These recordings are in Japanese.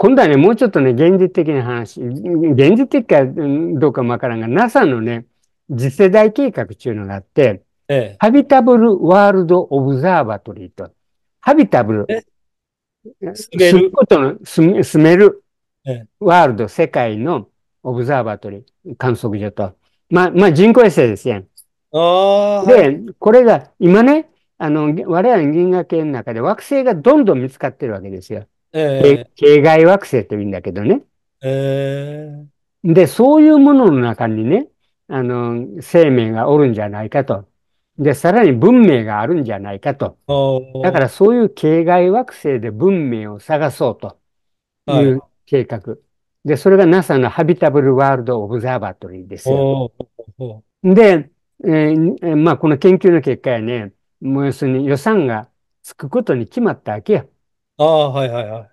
今度はね、もうちょっとね、現実的な話、現実的かどうかもわからんが、NASA のね、次世代計画っていうのがあって、ええ、ハビタブルワールドオブザーバトリーと、ハビタブル、住むことの住住める、ワールド、世界のオブザーバトリー、観測所と。まあ、まあ、人工衛星ですよ。で、はい、これが、今ね、あの、我々銀河系の中で惑星がどんどん見つかってるわけですよ。えー、系外惑星というんだけどね。えー、で、そういうものの中にね、あの、生命がおるんじゃないかと。で、さらに文明があるんじゃないかと。だからそういう系外惑星で文明を探そうという計画。はい、で、それが NASA のハビタブルワールドオブザーバトリーですよ。で、えー、まあこの研究の結果やね、もう要するに予算がつくことに決まったわけよ。ああ、はいはいは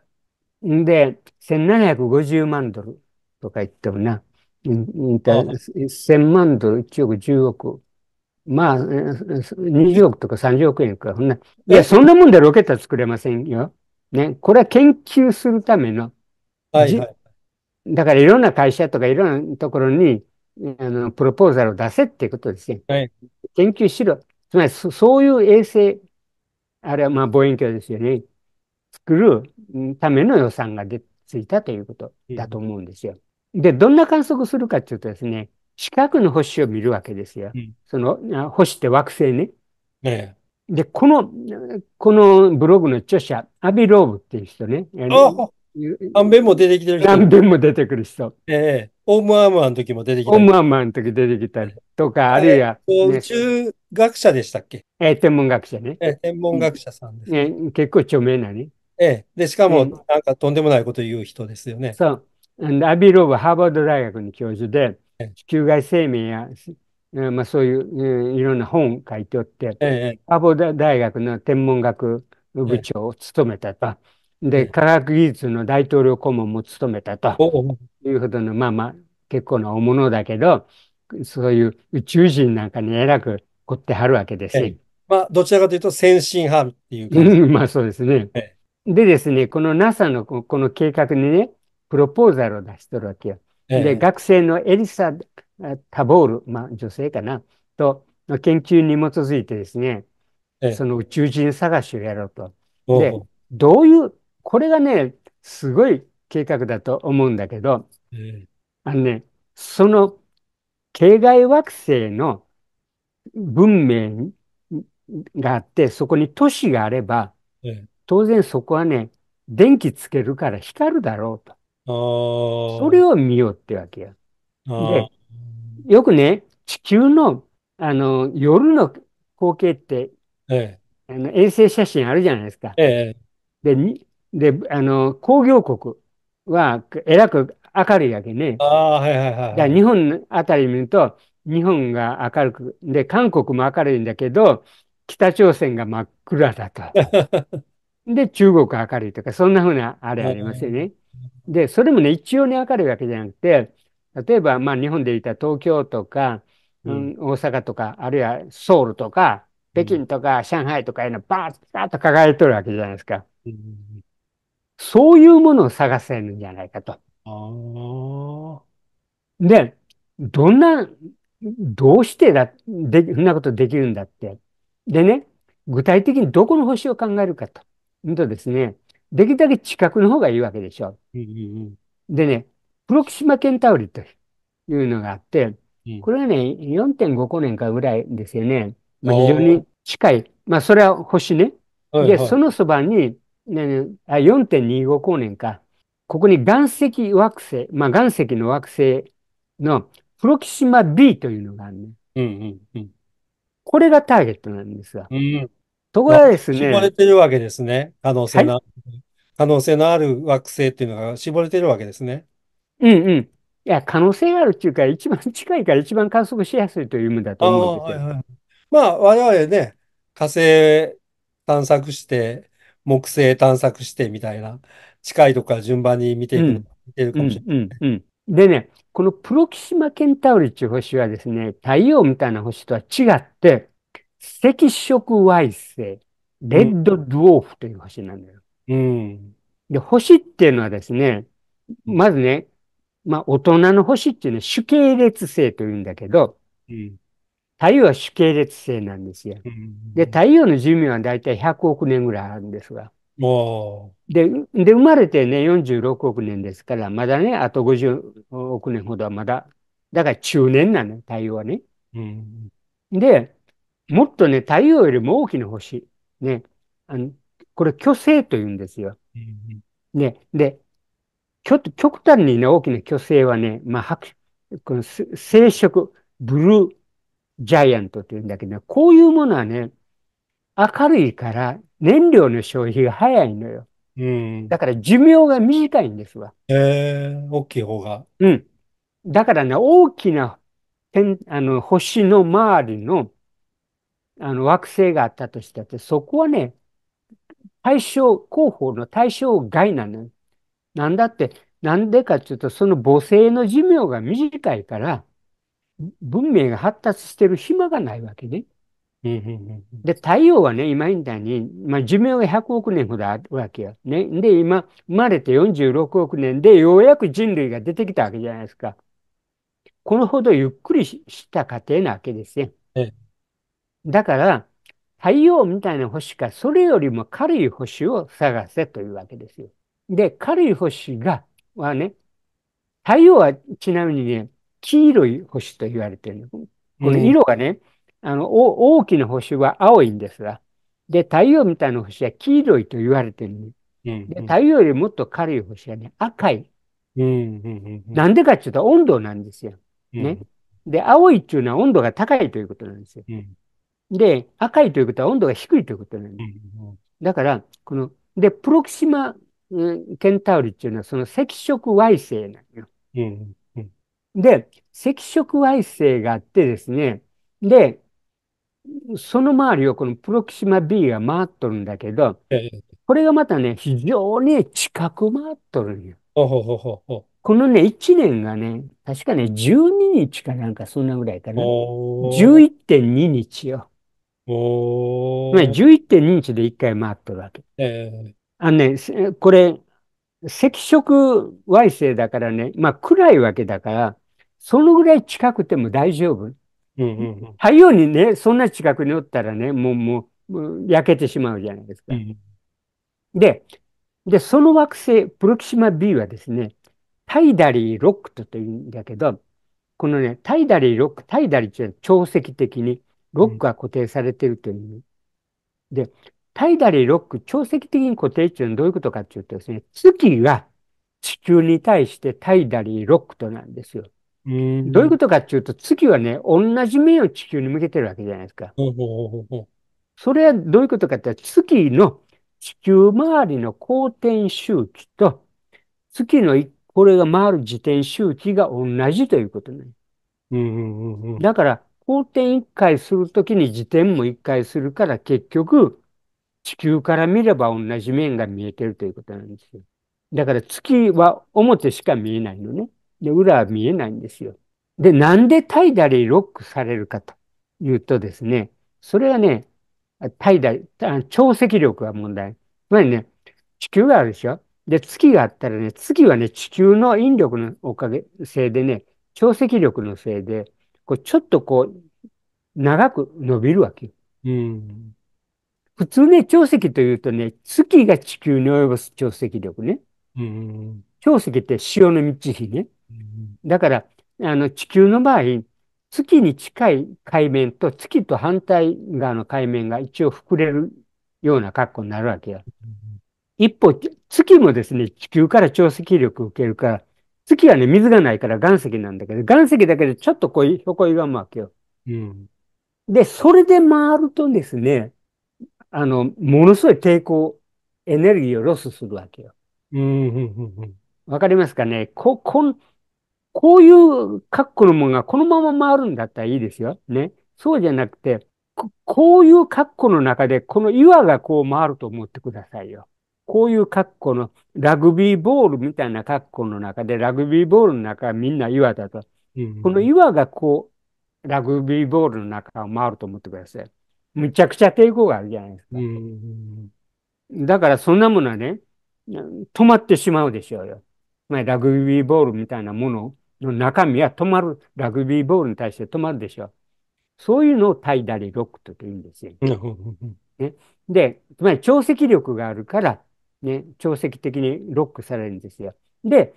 い。んで、1750万ドルとか言ってもな、うん1000万ドル、1億、10億。まあ、20億とか30億円か。そんな、いや、そんなもんでロケットは作れませんよ。ね。これは研究するための。はいはい。だからいろんな会社とかいろんなところに、あの、プロポーザルを出せっていうことですね。はい。研究しろ。つまりそ、そういう衛星、あれはまあ望遠鏡ですよね。作るための予算がでついたということだと思うんですよ。で、どんな観測するかっていうとですね、四角の星を見るわけですよ。うん、その星って惑星ね。ええ、で、この、このブログの著者、アビローブっていう人ね。何遍も出てきてる人。何遍も出てくる人。ええ。オームアーマーの時も出てきたオームアーマーの時出てきたりとか、あるいは、ね、宇宙学者でしたっけええ、天文学者ね。ええ、天文学者さんです、ね、ね。結構著名なね。ええ。で、しかも、なんかとんでもないこと言う人ですよね。そう。アビー・ローブはハーバード大学の教授で、地球外生命や、まあ、そういう、いろんな本を書いておって、ええ、ハーバード大学の天文学部長を務めたと。で、科学技術の大統領顧問も務めたというほどの、まあまあ、結構な大物だけど、そういう宇宙人なんかに偉く凝ってはるわけです、ええ、まあ、どちらかというと先進派っていうまあ、そうですね。えでですね、この NASA のこの計画にね、プロポーザルを出してるわけよ。えで、学生のエリサ・タボール、まあ女性かな、との研究に基づいてですね、え、その宇宙人探しをやろうと。で、どういう、これがね、すごい計画だと思うんだけど、あのね、その系外惑星の文明があって、そこに都市があれば、当然そこはね、電気つけるから光るだろうと。それを見ようってわけよ。で、よくね、地球の、あの、夜の光景って、ええ、あの衛星写真あるじゃないですか。ええ、でで、あの、工業国は、えらく明るいわけね。ああ、はいはいはい、だ日本あたり見ると、日本が明るく、で、韓国も明るいんだけど、北朝鮮が真っ暗だと。で、中国明るいとか、そんなふうなあれありますよね。で、それもね、一応に明るいわけじゃなくて、例えば、まあ、日本でいた東京とか、うん、大阪とか、あるいはソウルとか、北京とか、上海とかいうのバーッバーッと輝いてるわけじゃないですか。そういうものを探せるんじゃないかと。で、どんな、どうしてだ、で、そんなことできるんだって。でね、具体的にどこの星を考えるかと。んとですね、できるだけ近くの方がいいわけでしょ。ううんでね、プロキシマケンタウリというのがあって、これがね、4.5光年間ぐらいですよね。まあ、非常に近い。まあ、それは星ね。はいはい、で、そのそばに、ね、4.25光年か。ここに岩石惑星、まあ、岩石の惑星のプロキシマ B というのがあるね。うんうんうん、これがターゲットなんですが。うんそこはですね。絞れてるわけですね。可能性の、はい、可能性のある惑星っていうのが絞れてるわけですね。うんうん。いや、可能性があるっていうか、一番近いから一番観測しやすいという意味だと思うんですよ。あはいはい、まあ、我々ね、火星探索して、木星探索してみたいな、近いとこから順番に見ていくのが、うん、てるかもしれない、うんうんうん。でね、このプロキシマケンタウリっていう星はですね、太陽みたいな星とは違って、赤色矮星、レッドドゥオーフという星なんだよ。うん。で、星っていうのはですね、まずね、まあ、大人の星っていうのは主系列星というんだけど、うん、太陽は主系列星なんですよ。うん、で、太陽の寿命はだいたい100億年ぐらいあるんですが。で、で、生まれてね、46億年ですから、まだね、あと50億年ほどはまだ、だから中年なの太陽はね。うん、で、もっとね、太陽よりも大きな星。ね。あの、これ、巨星と言うんですよ。ね。で、ちょっと極端にね、大きな巨星はね、まあ、この生殖、ブルージャイアントというんだけど、ね、こういうものはね、明るいから燃料の消費が早いのよ。うん、だから寿命が短いんですわ。えー、大きい方が。うん。だからね、大きなあの星の周りのあの惑星があったとしたって、そこはね、対象、広報の対象外なの。なんだって、なんでかっていうと、その母性の寿命が短いから、文明が発達してる暇がないわけね。で、太陽はね、今みたいに、まあ、寿命が100億年ほどあるわけよ。ね。で、今、生まれて46億年で、ようやく人類が出てきたわけじゃないですか。このほどゆっくりした過程なわけですよ。ええだから、太陽みたいな星か、それよりも軽い星を探せというわけですよ。で、軽い星が、はね、太陽はちなみにね、黄色い星と言われてるこの色がね、うん、あの、大きな星は青いんですが、で、太陽みたいな星は黄色いと言われてる、ねうんで。太陽よりもっと軽い星がね、赤い。な、うんうん、でかっていうと温度なんですよ。ね。で、青いっていうのは温度が高いということなんですよ。うんで、赤いということは温度が低いということなんです。だから、この、で、プロキシマ、うん、ケンタウリっていうのはその赤色矮星なのよ。で、赤色矮星があってですね、で、その周りをこのプロキシマ B が回っとるんだけど、これがまたね、非常に近く回っとるんよ。このね、1年がね、確かね、12日かなんかそんなぐらいかな。11.2日よ。おつまり11.2インチで1回回ってるわけ。えー、あのね、これ、赤色矮星だからね、まあ暗いわけだから、そのぐらい近くても大丈夫。うんうんうん、太陽にね、そんな近くにおったらね、もう、もう、焼けてしまうじゃないですか、うんで、で、その惑星、プロキシマ B はですね、タイダリーロックと言うんだけど、このね、タイダリーロック、タイダリーっていうのは潮汐的に、ロックは固定されてるという意味。で、ダリーロック、超積的に固定っていうのはどういうことかっていうとですね、月が地球に対してタダリーロックとなんですよ。どういうことかっていうと、月はね、同じ面を地球に向けてるわけじゃないですか。それはどういうことかって月の地球周りの公転周期と、月のこれが回る自転周期が同じということね。だから、公転一回するときに自転も一回するから結局地球から見れば同じ面が見えてるということなんですよ。だから月は表しか見えないのね。で、裏は見えないんですよ。で、なんで怠惰にロックされるかというとですね、それはね、怠惰、潮積力が問題。つまりね、地球があるでしょで、月があったらね、月はね、地球の引力のおかげ、せいでね、潮積力のせいで、こうちょっとこう、長く伸びるわけよ。うん、普通ね、潮汐というとね、月が地球に及ぼす潮汐力ね。うん、潮汐って潮の満ち干ね。うん、だから、あの、地球の場合、月に近い海面と月と反対側の海面が一応膨れるような格好になるわけよ。一方、月もですね、地球から潮汐力を受けるから、月はね、水がないから岩石なんだけど、岩石だけでちょっとこう、ひょこいがむわけよ。うんで、それで回るとですね、あの、ものすごい抵抗、エネルギーをロスするわけよ。うんうん、かりますかねこ、こん、こういう格好のものがこのまま回るんだったらいいですよ。ね。そうじゃなくて、ここういう格好の中で、この岩がこう回ると思ってくださいよ。こういう格好の、ラグビーボールみたいな格好の中で、ラグビーボールの中はみんな岩だと。うんうん、この岩がこう、ラグビーボールの中を回ると思ってください。むちゃくちゃ抵抗があるじゃないですか。だからそんなものはね、止まってしまうでしょうよ。まあ、ラグビーボールみたいなものの中身は止まる、ラグビーボールに対して止まるでしょう。そういうのをタイダリロックと言うんですよ。ね、で、つまり潮汐力があるから、ね、潮汐的にロックされるんですよ。で、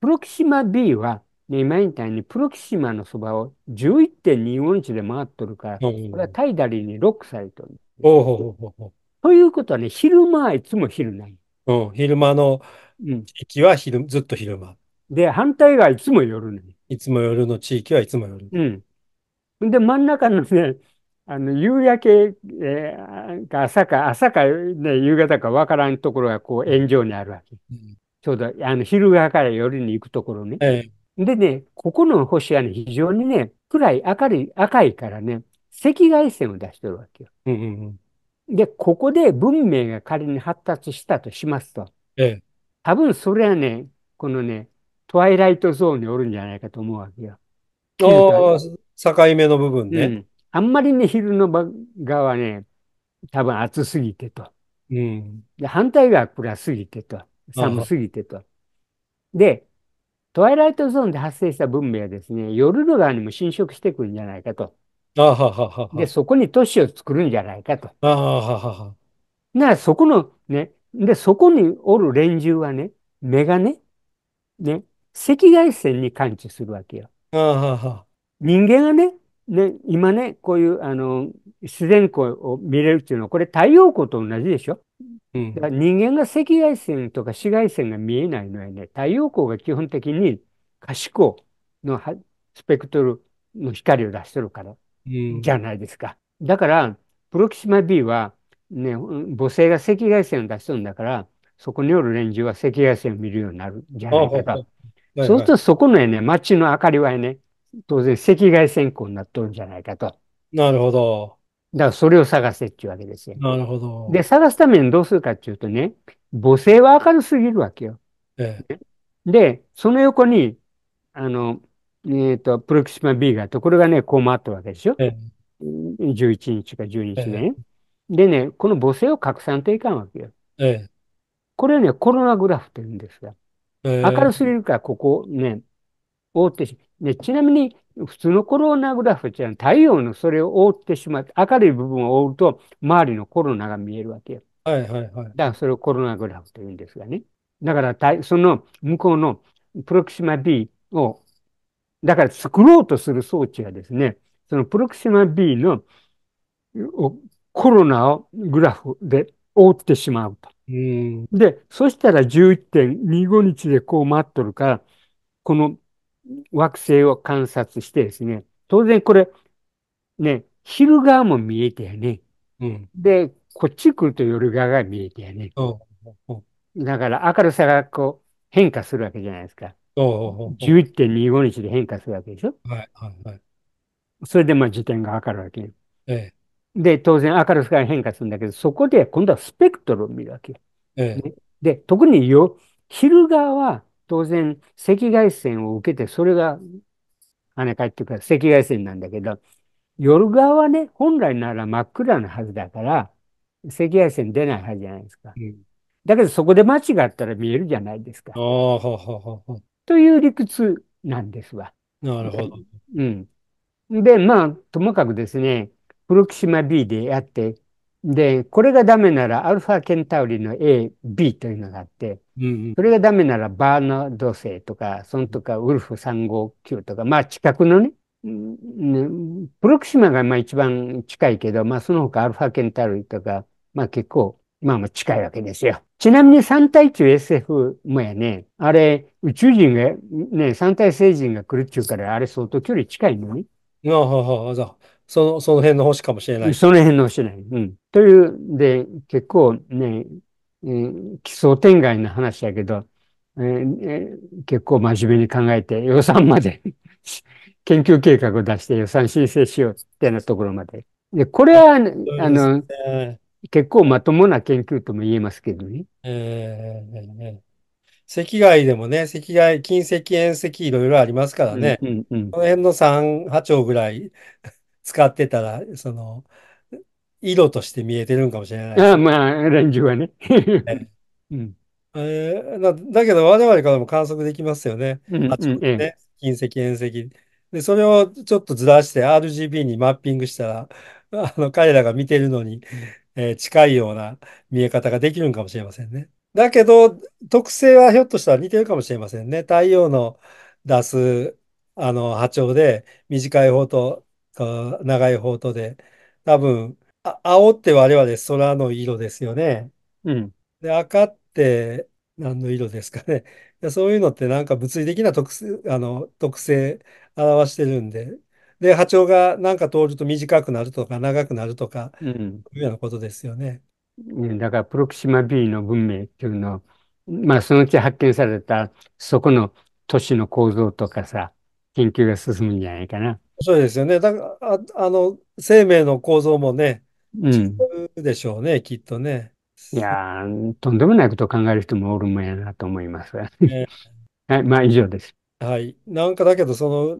プロキシマ B はで、今みたいにプロキシマのそばを11.25日で回っとるから、これはタイダリーにロックされとる。ということはね、昼間はいつも昼ない。うん、昼間の地域は昼、ずっと昼間。で、反対がいつも夜ね。いつも夜の地域はいつも夜。うん。で、真ん中のね、あの、夕焼け、えー、か朝か、朝か、ね、夕方かわからんところが、こう、円上にあるわけ。ちょうど、あの、昼側から夜に行くところね。ええでね、ここの星はね、非常にね、暗い、明るい、赤いからね、赤外線を出してるわけよ。うんうんうん、で、ここで文明が仮に発達したとしますと、ええ、多分それはね、このね、トワイライトゾーンにおるんじゃないかと思うわけよ。境目の部分ね。うん、あんまりね、昼の場側はね、多分暑すぎてと。うん、で反対側は暗すぎてと。寒すぎてと。で、トワイライトゾーンで発生した文明はですね、夜の側にも侵食してくるんじゃないかと。あはははで、そこに都市を作るんじゃないかと。あはははそこのね、で、そこにおる連中はね、目がね、ね、赤外線に感知するわけよ。あはは人間がね、ね、今ね、こういうあの自然光を見れるっていうのは、これ太陽光と同じでしょうん。だから人間が赤外線とか紫外線が見えないのはね、太陽光が基本的に可視光のスペクトルの光を出してるからじゃないですか。だから、プロキシマ B は、ね、母星が赤外線を出しとるんだから、そこによる連中は赤外線を見るようになるんじゃないかはと。い。はいそうするとそこのね、街の明かりはね、当然赤外線光になっとるんじゃないかと。なるほど。だからそれを探せっていうわけですよ。なるほど。で、探すためにどうするかっていうとね、母性は明るすぎるわけよ。ええ、で、その横に、あの、えっ、ー、と、プロキシマ B があって、これがね、こう回ったわけでしょ。ええ、11日か12日でね、ええ、でね、この母性を拡散といかんわけよ。ええ、これね、コロナグラフって言うんですが、明るすぎるから、ここね、覆ってしちなみに、普通のコロナグラフは太陽のそれを覆ってしまって、明るい部分を覆うと、周りのコロナが見えるわけよ。はいはいはい。だからそれをコロナグラフというんですがね。だから、その向こうのプロキシマ B を、だから作ろうとする装置がですね、そのプロキシマ B のコロナをグラフで覆ってしまうと。うんで、そしたら11.25日でこう待っとるから、この惑星を観察してですね、当然これ、ね、昼側も見えてやね。うん、で、こっち来ると夜側が見えてやね。だから明るさがこう変化するわけじゃないですか。11.25日で変化するわけでしょ。はいはいはい。それでまあ時点が明るいわけ。ええ、で、当然明るさが変化するんだけど、そこで今度はスペクトルを見るわけ。ええ、ね、で、特によ昼側は当然、赤外線を受けて、それが跳ね返ってくる赤外線なんだけど、夜側はね、本来なら真っ暗なはずだから、赤外線出ないはずじゃないですか。うん、だけど、そこで間違ったら見えるじゃないですか。ほうほうほうという理屈なんですわ。なるほど。うん。で、まあ、ともかくですね、プロキシマ B でやって、で、これがダメなら、アルファケンタウリの A、B というのがあって、うんうん、それがダメなら、バーナード星とか、そのとか、ウルフ359とか、まあ、近くのね、プロクシマがまあ一番近いけど、まあ、その他アルファケンタウリとか、まあ結構、まあまあ近いわけですよ。ちなみに三対中 SF もやね、あれ、宇宙人が、ね、三対星人が来るっちゅうから、あれ相当距離近いのね。ああ、ああ、ああ。その、その辺の星かもしれない。その辺の星ない。うん。という、で、結構ね、え奇想天外な話だけど、えー、結構真面目に考えて予算まで 研究計画を出して予算申請しようってなところまで。で、これは、ね、あの、結構まともな研究とも言えますけどね。えー、えー、赤外でもね、赤外、近赤、遠赤、いろいろありますからね。うんうんうん、この辺の3波長ぐらい使ってたら、その、色として見えてるんかもしれない。ああまあ、連中は ね。うんえだだけど我々からも観測できますよね。うんう石。あちね近赤、遠赤。で、それをちょっとずらして RGB にマッピングしたら、あの彼らが見てるのに、えー、近いような見え方ができるんかもしれませんね。だけど、特性はひょっとしたら似てるかもしれませんね。太陽の出すあの波長で短い方と長い方とで、多分、あ青って我々空の色ですよね。うん。で、赤って何の色ですかね。でそういうのってなんか物理的な特性、あの、特性表してるんで、で、波長がなんか通ると短くなるとか長くなるとか、うん。いうようなことですよね。ん、だから、プロキシマ B の文明っていうのは、まあ、そのうち発見された、そこの都市の構造とかさ、研究が進むんじゃないかな。そうですよね。だからあ、あの、生命の構造もね、うん。でしょうね、きっとね。いやとんでもないことを考える人もおるもんやなと思います。ね、はい、まあ以上です。はい。なんかだけど、その、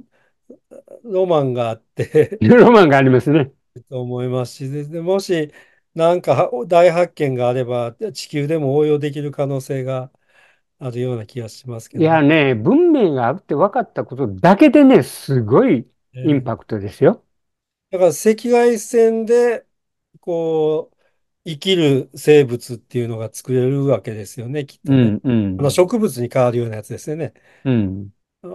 ロマンがあって ロマンがありますね。と思いますし、でもし、なんか大発見があれば、地球でも応用できる可能性があるような気がしますけど、いやね、文明があるって分かったことだけでね、すごいインパクトですよ。だから赤外線で、こう、生きる生物っていうのが作れるわけですよね、きっとね。うんうんあの植物に変わるようなやつですよね。うんあ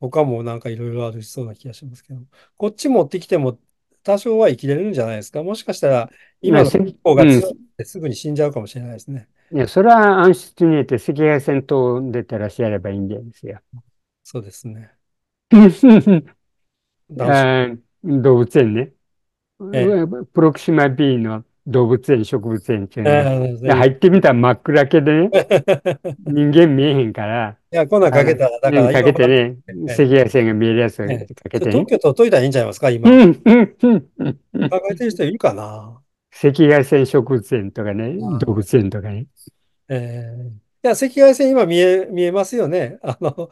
他もなんかいろいろあるしそうな気がしますけど。こっち持ってきても多少は生きれるんじゃないですか。もしかしたら今のま方が強くてすぐに死んじゃうかもしれないですね。いや、それは暗室にいて赤外線と、出てらっしゃればいいんですよ。そうですね。動物園ね。プロクシマ B の動物園、植物園っていうの、ね、入ってみたら真っ暗けでね、人間見えへんから。いや、こんなんかけたら、だから。かけてね、赤外線が見えるやつをかけて、ね。特許取っといたらいいんちゃいますか、今。考えてる人いるかな赤外線食前とかね、動物園とかね。えー、いや、赤外線今見え、見えますよね。あの、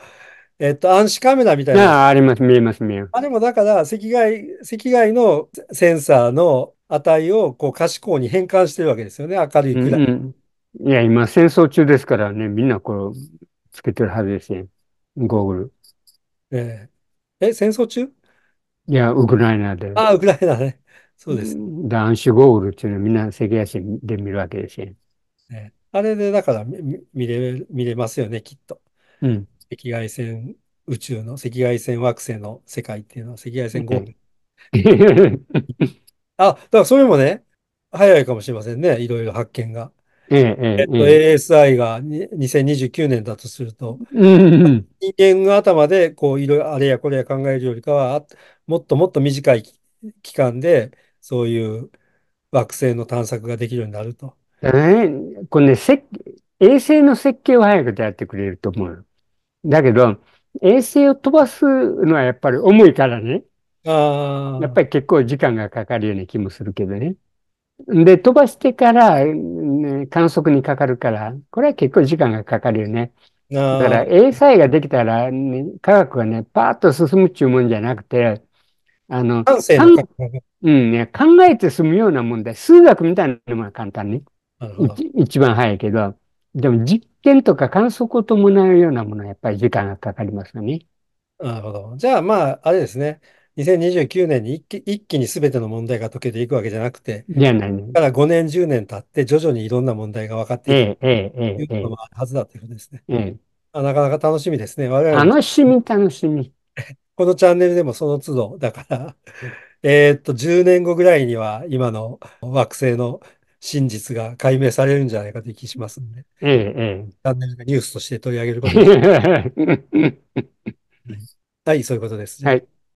えっと、暗視カメラみたいな。ああります、見えます、見えます。あれもだから、赤外、赤外のセンサーの値を、こう、可視光に変換してるわけですよね、明るいくらい。うんうん、いや、今、戦争中ですからね、みんなこう、つけてるはずですね、ゴーグル。えー、え、戦争中いや、ウクライナで。ああ、ウクライナね。そうです。ダンシュゴールっていうのはみんな赤外線で見るわけですよ。ね、あれでだから見れ見れますよね、きっと。うん、赤外線宇宙の赤外線惑星の世界っていうのは赤外線ゴール。あ、だからそれもね、早いかもしれませんね、いろいろ発見が。えっと、ASI が2029年だとすると、うん人間の頭でこういろいろあれやこれや考えるよりかは、もっともっと短い期間で、そういう惑星の探索ができるようになると。ええ、ね、これね、せっ衛星の設計を早くやってくれると思う。だけど、衛星を飛ばすのはやっぱり重いからね。あやっぱり結構時間がかかるような気もするけどね。で、飛ばしてから、ね、観測にかかるから、これは結構時間がかかるよね。だから、衛星ができたら、ね、科学がね、パーッと進むっちゅうもんじゃなくて、あの、感性の考え。うんね、考えて済むような問題。数学みたいなのは簡単ね。一番早いけど、でも実験とか観測を伴うようなものはやっぱり時間がかかりますよね。なるほど。じゃあまあ、あれですね。2029年に一気一気に全ての問題が解けていくわけじゃなくて、いやないね、から5年、10年経って、徐々にいろんな問題が分かっていくというのもあるはずだということですね。ええええ、あなかなか楽しみですね。我々楽しみ、楽しみ。このチャンネルでもその都度、だからえっと、10年後ぐらいには今の惑星の真実が解明されるんじゃないかという気しますんで。うんうん。チャンネルがニュースとして取り上げること はい、そういうことです。はい。